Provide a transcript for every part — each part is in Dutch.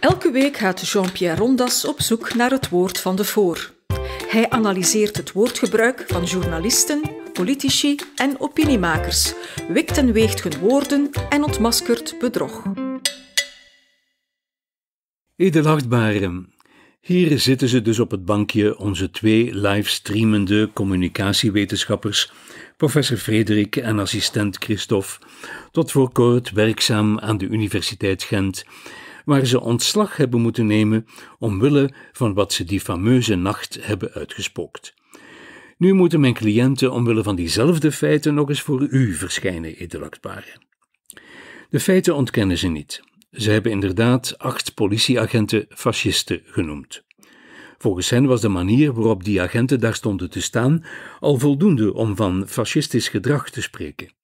Elke week gaat Jean-Pierre Rondas op zoek naar het woord van de voor. Hij analyseert het woordgebruik van journalisten, politici en opiniemakers, wikt en weegt hun woorden en ontmaskert bedrog. Edelachtbare, hier zitten ze dus op het bankje, onze twee livestreamende communicatiewetenschappers, professor Frederik en assistent Christophe, tot voor kort werkzaam aan de Universiteit Gent waar ze ontslag hebben moeten nemen omwille van wat ze die fameuze nacht hebben uitgespookt. Nu moeten mijn cliënten omwille van diezelfde feiten nog eens voor u verschijnen, edelachtbare. De feiten ontkennen ze niet. Ze hebben inderdaad acht politieagenten fascisten genoemd. Volgens hen was de manier waarop die agenten daar stonden te staan al voldoende om van fascistisch gedrag te spreken.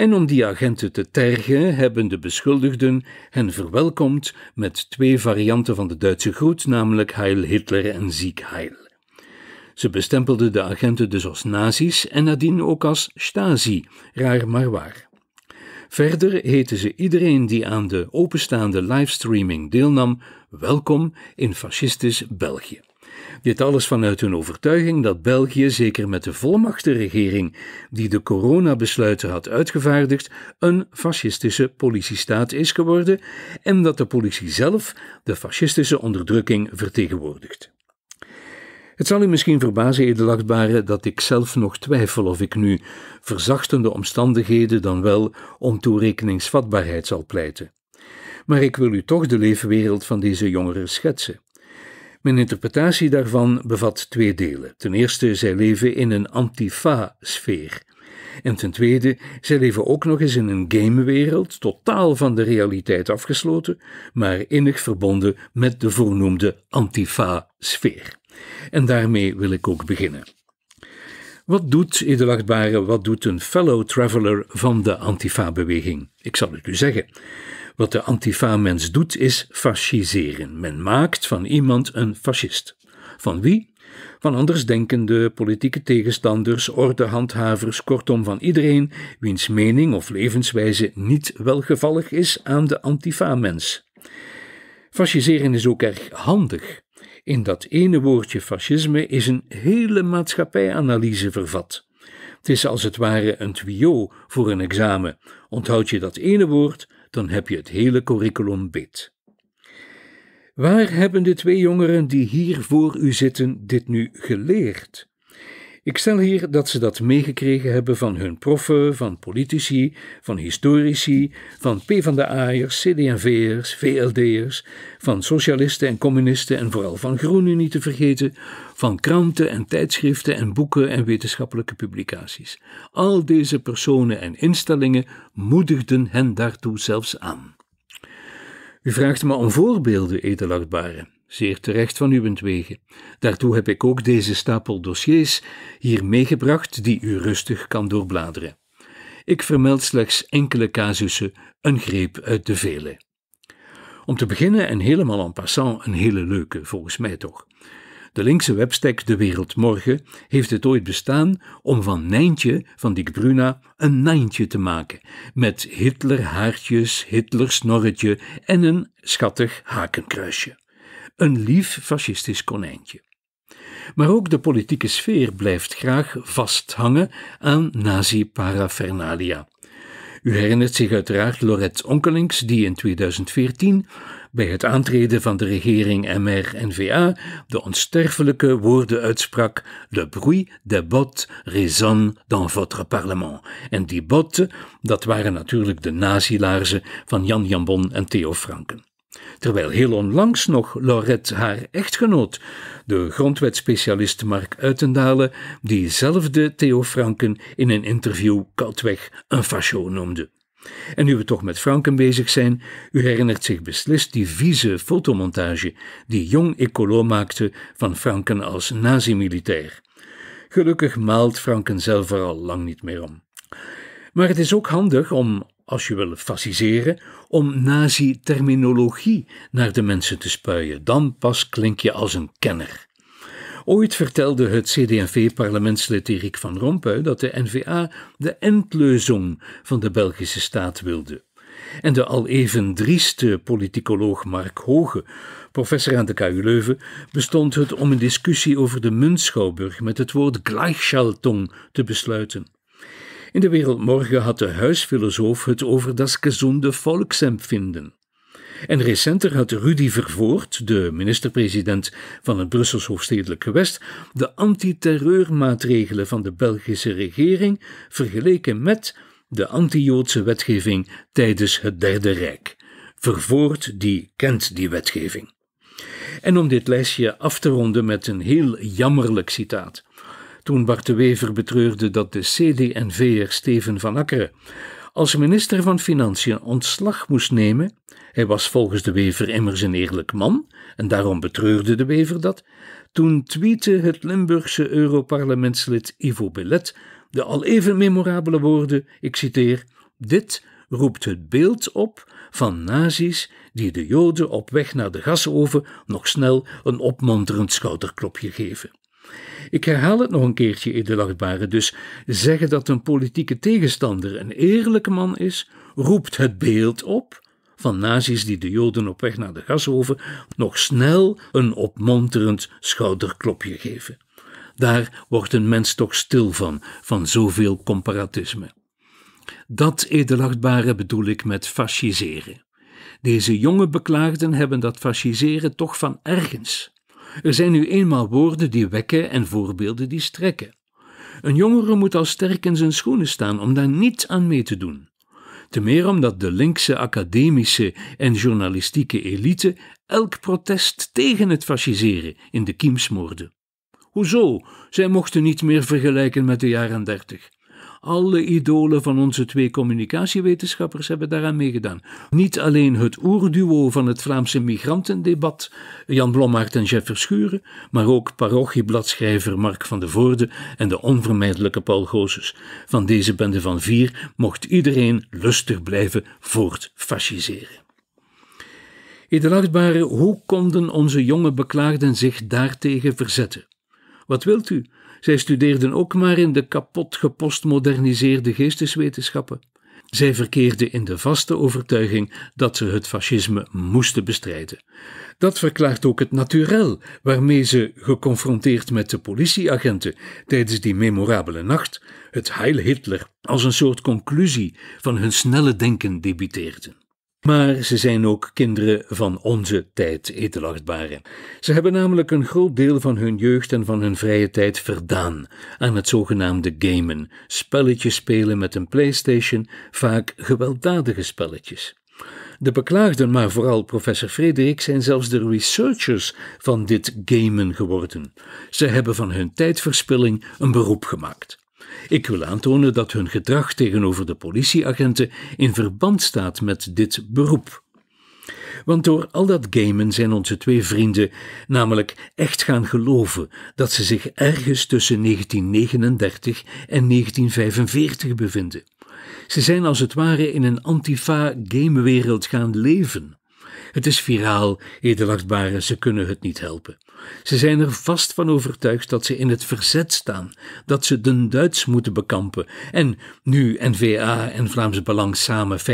En om die agenten te tergen, hebben de beschuldigden hen verwelkomd met twee varianten van de Duitse groet, namelijk Heil Hitler en Ziek Heil. Ze bestempelden de agenten dus als nazi's en nadien ook als Stasi, raar maar waar. Verder heten ze iedereen die aan de openstaande livestreaming deelnam welkom in fascistisch België. Dit alles vanuit hun overtuiging dat België, zeker met de regering die de coronabesluiten had uitgevaardigd, een fascistische politiestaat is geworden en dat de politie zelf de fascistische onderdrukking vertegenwoordigt. Het zal u misschien verbazen, edelachtbare, dat ik zelf nog twijfel of ik nu verzachtende omstandigheden dan wel om toerekeningsvatbaarheid zal pleiten. Maar ik wil u toch de leefwereld van deze jongeren schetsen. Mijn interpretatie daarvan bevat twee delen. Ten eerste, zij leven in een antifa-sfeer. En ten tweede, zij leven ook nog eens in een gamewereld, totaal van de realiteit afgesloten, maar innig verbonden met de voornoemde antifa-sfeer. En daarmee wil ik ook beginnen. Wat doet, edelachtbare, wat doet een fellow traveler van de antifa-beweging? Ik zal het u zeggen. Wat de antifa-mens doet is fasciseren. Men maakt van iemand een fascist. Van wie? Van andersdenkende, politieke tegenstanders, ordehandhavers, kortom van iedereen wiens mening of levenswijze niet welgevallig is aan de antifa-mens. Fasciseren is ook erg handig. In dat ene woordje fascisme is een hele maatschappijanalyse vervat. Het is als het ware een tuyau voor een examen. Onthoud je dat ene woord, dan heb je het hele curriculum bid. Waar hebben de twee jongeren die hier voor u zitten dit nu geleerd? Ik stel hier dat ze dat meegekregen hebben van hun proffen, van politici, van historici, van PvdA'ers, CD&V'ers, VLD'ers, van socialisten en communisten en vooral van Groenen niet te vergeten, van kranten en tijdschriften en boeken en wetenschappelijke publicaties. Al deze personen en instellingen moedigden hen daartoe zelfs aan. U vraagt me om voorbeelden, edelachtbare. Zeer terecht van uwentwege. Daartoe heb ik ook deze stapel dossiers hier meegebracht die u rustig kan doorbladeren. Ik vermeld slechts enkele casussen, een greep uit de vele. Om te beginnen en helemaal en passant een hele leuke, volgens mij toch. De linkse webstack De Wereld Morgen heeft het ooit bestaan om van Nijntje van Dick Bruna een Nijntje te maken, met Hitler haartjes, Hitler snorretje en een schattig hakenkruisje. Een lief fascistisch konijntje. Maar ook de politieke sfeer blijft graag vasthangen aan nazi-parafernalia. U herinnert zich uiteraard Lorette Onkelings, die in 2014 bij het aantreden van de regering MR-NVA de onsterfelijke woorden uitsprak: Le bruit des bottes résonne dans votre parlement. En die botten, dat waren natuurlijk de nazilaarzen van Jan Jambon en Theo Franken. Terwijl heel onlangs nog Laurette haar echtgenoot, de grondwetspecialist Mark Uitendalen, diezelfde Theo Franken in een interview koudweg een facho noemde. En nu we toch met Franken bezig zijn, u herinnert zich beslist die vieze fotomontage die Jong Ecolo maakte van Franken als nazi-militair. Gelukkig maalt Franken zelf er al lang niet meer om. Maar het is ook handig om als je wil fasciseren, om nazi-terminologie naar de mensen te spuien. Dan pas klink je als een kenner. Ooit vertelde het CD&V-parlementslid Erik van Rompuy dat de NVA de endleuzong van de Belgische staat wilde. En de al even drieste politicoloog Mark Hoge, professor aan de KU Leuven, bestond het om een discussie over de Muntschouwburg met het woord Gleichschaltung te besluiten. In de wereldmorgen had de huisfilosoof het over das gezonde Volksempfinden. En recenter had Rudy Vervoort, de minister-president van het Brussels Hoofdstedelijk Gewest, de antiterreurmaatregelen van de Belgische regering vergeleken met de anti-Joodse wetgeving tijdens het Derde Rijk. Vervoort, die kent die wetgeving. En om dit lesje af te ronden met een heel jammerlijk citaat toen Bart de Wever betreurde dat de CD&V'er Steven van Akkeren als minister van Financiën ontslag moest nemen. Hij was volgens de Wever immers een eerlijk man en daarom betreurde de Wever dat. Toen tweette het Limburgse Europarlementslid Ivo Belet de al even memorabele woorden, ik citeer, dit roept het beeld op van nazi's die de Joden op weg naar de gasoven nog snel een opmonterend schouderklopje geven. Ik herhaal het nog een keertje, edelachtbare, dus zeggen dat een politieke tegenstander een eerlijke man is, roept het beeld op van nazi's die de Joden op weg naar de gashoven nog snel een opmonterend schouderklopje geven. Daar wordt een mens toch stil van, van zoveel comparatisme. Dat, edelachtbare, bedoel ik met fasciseren. Deze jonge beklaagden hebben dat fasciseren toch van ergens. Er zijn nu eenmaal woorden die wekken en voorbeelden die strekken. Een jongere moet al sterk in zijn schoenen staan om daar niets aan mee te doen. Te meer omdat de linkse academische en journalistieke elite elk protest tegen het fasciseren in de kiem Hoezo? Zij mochten niet meer vergelijken met de jaren dertig. Alle idolen van onze twee communicatiewetenschappers hebben daaraan meegedaan. Niet alleen het oerduo van het Vlaamse migrantendebat, Jan Blommaert en Jeff Verschuren, maar ook parochiebladschrijver Mark van de Voorde en de onvermijdelijke Paul Goossens. Van deze bende van vier mocht iedereen lustig blijven voortfasciseren. Edelachtbare, hoe konden onze jonge beklaagden zich daartegen verzetten? Wat wilt u? Zij studeerden ook maar in de kapot gepostmoderniseerde geesteswetenschappen. Zij verkeerden in de vaste overtuiging dat ze het fascisme moesten bestrijden. Dat verklaart ook het naturel waarmee ze, geconfronteerd met de politieagenten tijdens die memorabele nacht, het Heil Hitler als een soort conclusie van hun snelle denken debiteerden. Maar ze zijn ook kinderen van onze tijd, etelachtbaren. Ze hebben namelijk een groot deel van hun jeugd en van hun vrije tijd verdaan aan het zogenaamde gamen, spelletjes spelen met een PlayStation, vaak gewelddadige spelletjes. De beklaagden, maar vooral professor Frederik, zijn zelfs de researchers van dit gamen geworden. Ze hebben van hun tijdverspilling een beroep gemaakt. Ik wil aantonen dat hun gedrag tegenover de politieagenten in verband staat met dit beroep. Want door al dat gamen zijn onze twee vrienden namelijk echt gaan geloven dat ze zich ergens tussen 1939 en 1945 bevinden. Ze zijn als het ware in een antifa-gamewereld gaan leven. Het is viraal, edelachtbare, ze kunnen het niet helpen. Ze zijn er vast van overtuigd dat ze in het verzet staan, dat ze den Duits moeten bekampen. En nu N-VA en Vlaams Belang samen 50%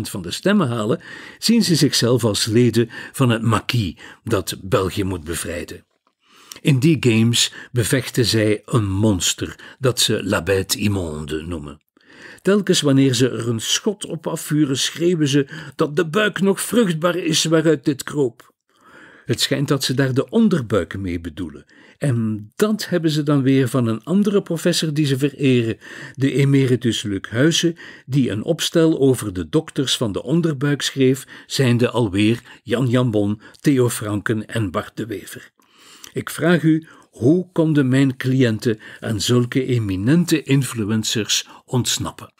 van de stemmen halen, zien ze zichzelf als leden van het maquis dat België moet bevrijden. In die games bevechten zij een monster dat ze la bête immonde noemen. Telkens wanneer ze er een schot op afvuren, schreeuwen ze dat de buik nog vruchtbaar is waaruit dit kroop. Het schijnt dat ze daar de onderbuiken mee bedoelen. En dat hebben ze dan weer van een andere professor die ze vereren, de emeritus Luc Huysen, die een opstel over de dokters van de onderbuik schreef, zijnde alweer Jan Jambon, Theo Franken en Bart de Wever. Ik vraag u hoe konden mijn cliënten aan zulke eminente influencers ontsnappen?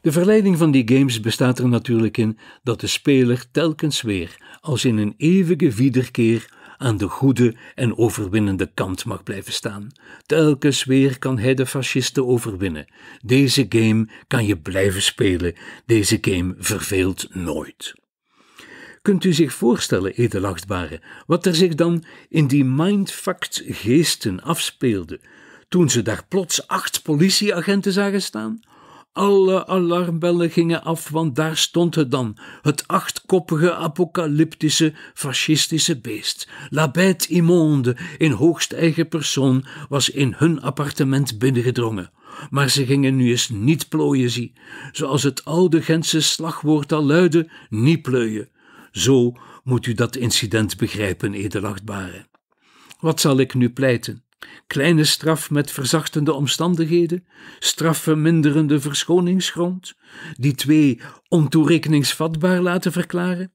De verleiding van die games bestaat er natuurlijk in dat de speler telkens weer, als in een eeuwige wiederkeer, aan de goede en overwinnende kant mag blijven staan. Telkens weer kan hij de fascisten overwinnen. Deze game kan je blijven spelen. Deze game verveelt nooit. Kunt u zich voorstellen, edelachtbare, wat er zich dan in die mindfact geesten afspeelde toen ze daar plots acht politieagenten zagen staan? Alle alarmbellen gingen af, want daar stond het dan, het achtkoppige apocalyptische fascistische beest. La bête immonde, in hoogst eigen persoon, was in hun appartement binnengedrongen. Maar ze gingen nu eens niet plooien, zie, zoals het oude Gentse slagwoord al luidde, niet pleuien. Zo moet u dat incident begrijpen, edelachtbare. Wat zal ik nu pleiten? Kleine straf met verzachtende omstandigheden, strafverminderende verschoningsgrond, die twee ontoerekeningsvatbaar laten verklaren?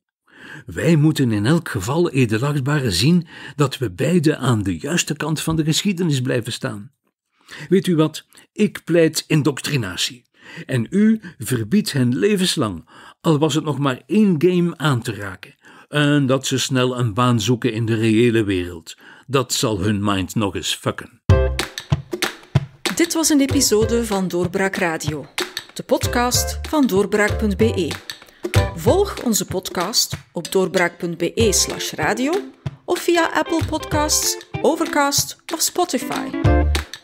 Wij moeten in elk geval, edelachtbare, zien dat we beide aan de juiste kant van de geschiedenis blijven staan. Weet u wat? Ik pleit indoctrinatie. En u verbiedt hen levenslang, al was het nog maar één game aan te raken. En dat ze snel een baan zoeken in de reële wereld. Dat zal hun mind nog eens fucken. Dit was een episode van Doorbraak Radio, de podcast van doorbraak.be. Volg onze podcast op doorbraak.be/radio of via Apple Podcasts, Overcast of Spotify.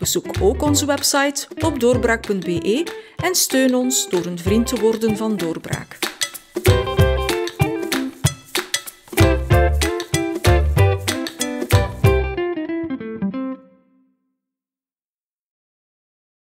Bezoek ook onze website op doorbraak.be en steun ons door een vriend te worden van Doorbraak.